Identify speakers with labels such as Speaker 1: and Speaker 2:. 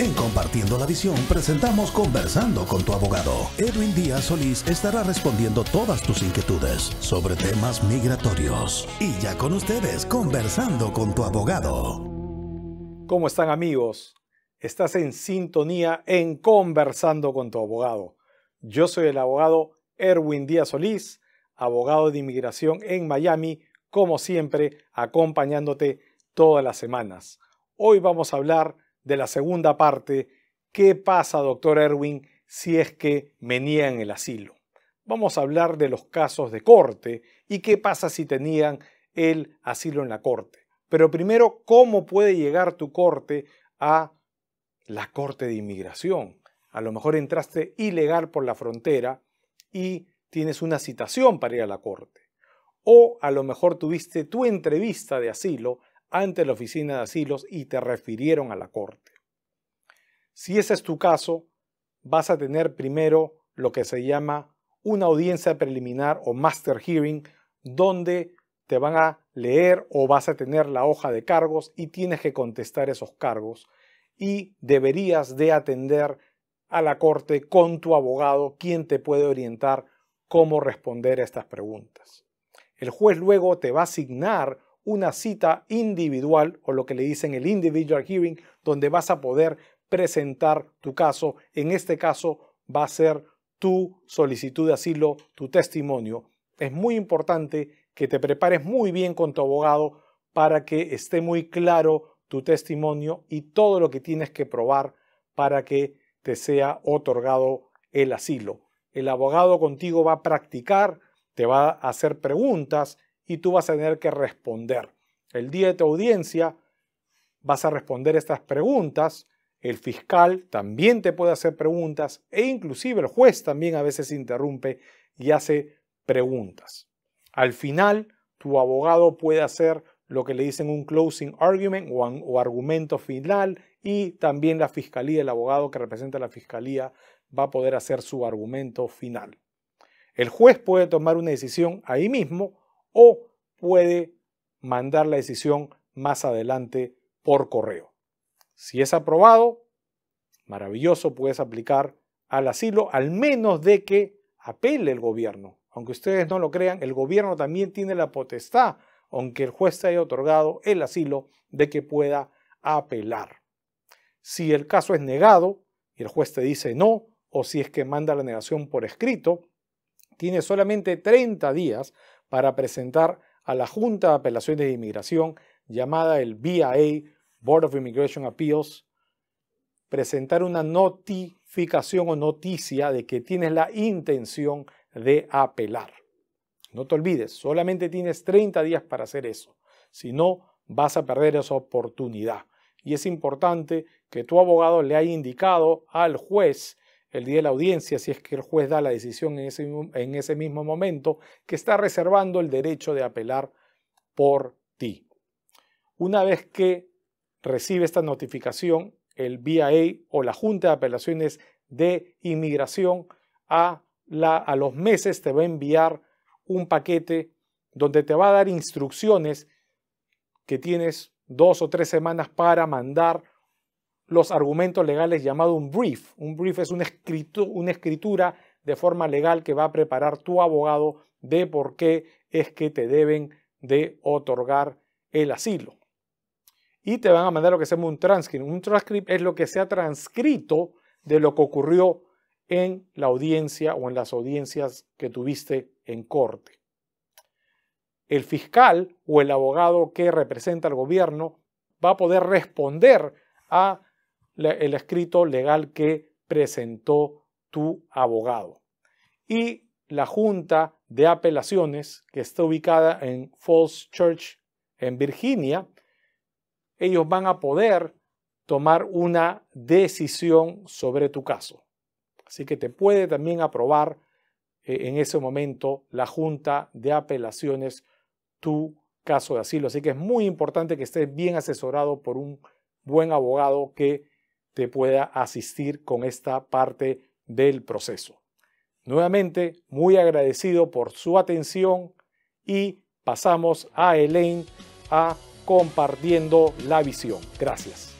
Speaker 1: En Compartiendo la Visión presentamos Conversando con tu abogado. Erwin Díaz Solís estará respondiendo todas tus inquietudes sobre temas migratorios. Y ya con ustedes, Conversando con tu abogado. ¿Cómo están amigos? Estás en sintonía en Conversando con tu abogado. Yo soy el abogado Erwin Díaz Solís, abogado de inmigración en Miami, como siempre, acompañándote todas las semanas. Hoy vamos a hablar de la segunda parte, ¿qué pasa, doctor Erwin, si es que me en el asilo? Vamos a hablar de los casos de corte y qué pasa si tenían el asilo en la corte. Pero primero, ¿cómo puede llegar tu corte a la corte de inmigración? A lo mejor entraste ilegal por la frontera y tienes una citación para ir a la corte. O a lo mejor tuviste tu entrevista de asilo ante la Oficina de Asilos y te refirieron a la Corte. Si ese es tu caso, vas a tener primero lo que se llama una audiencia preliminar o master hearing, donde te van a leer o vas a tener la hoja de cargos y tienes que contestar esos cargos y deberías de atender a la corte con tu abogado, quien te puede orientar cómo responder a estas preguntas. El juez luego te va a asignar una cita individual o lo que le dicen el individual hearing, donde vas a poder presentar tu caso. En este caso va a ser tu solicitud de asilo, tu testimonio. Es muy importante que te prepares muy bien con tu abogado para que esté muy claro tu testimonio y todo lo que tienes que probar para que te sea otorgado el asilo. El abogado contigo va a practicar, te va a hacer preguntas y tú vas a tener que responder. El día de tu audiencia vas a responder estas preguntas, el fiscal también te puede hacer preguntas e inclusive el juez también a veces interrumpe y hace preguntas. Al final, tu abogado puede hacer lo que le dicen un closing argument o, argumento final y también la fiscalía, el abogado que representa la fiscalía va a poder hacer su argumento final. El juez puede tomar una decisión ahí mismo o puede mandar la decisión más adelante por correo. Si es aprobado, maravilloso, puedes aplicar al asilo, al menos de que apele el gobierno. Aunque ustedes no lo crean, el gobierno también tiene la potestad, aunque el juez te haya otorgado el asilo, de que pueda apelar. Si el caso es negado y el juez te dice no, o si es que manda la negación por escrito, tiene solamente 30 días para presentar a la Junta de Apelaciones de Inmigración, llamada el BIA, Board of Immigration Appeals, presentar una notificación o noticia de que tienes la intención de apelar. No te olvides, solamente tienes 30 días para hacer eso. Si no, vas a perder esa oportunidad. Y es importante que tu abogado le haya indicado al juez el día de la audiencia, si es que el juez da la decisión en ese, mismo momento, que está reservando el derecho de apelar por ti. Una vez que recibe esta notificación, el BIA o la Junta de Apelaciones de Inmigración a, la, a los meses te va a enviar un paquete donde te va a dar instrucciones que tienes dos o tres semanas para mandar los argumentos legales llamado un brief. Un brief es una, una escritura de forma legal que va a preparar tu abogado de por qué es que te deben de otorgar el asilo. Y te van a mandar lo que se llama un transcript. Un transcript es lo que se ha transcrito de lo que ocurrió en la audiencia o en las audiencias que tuviste en corte. El fiscal o el abogado que representa al gobierno va a poder responder a el escrito legal que presentó tu abogado. Y la Junta de Apelaciones, que está ubicada en Falls Church, en Virginia, ellos van a poder tomar una decisión sobre tu caso. Así que te puede también aprobar eh, en ese momento la Junta de Apelaciones tu caso de asilo. Así que es muy importante que estés bien asesorado por un buen abogado que te pueda asistir con esta parte del proceso. Nuevamente, muy agradecido por su atención y pasamos a Elaine a compartiendo la visión. Gracias.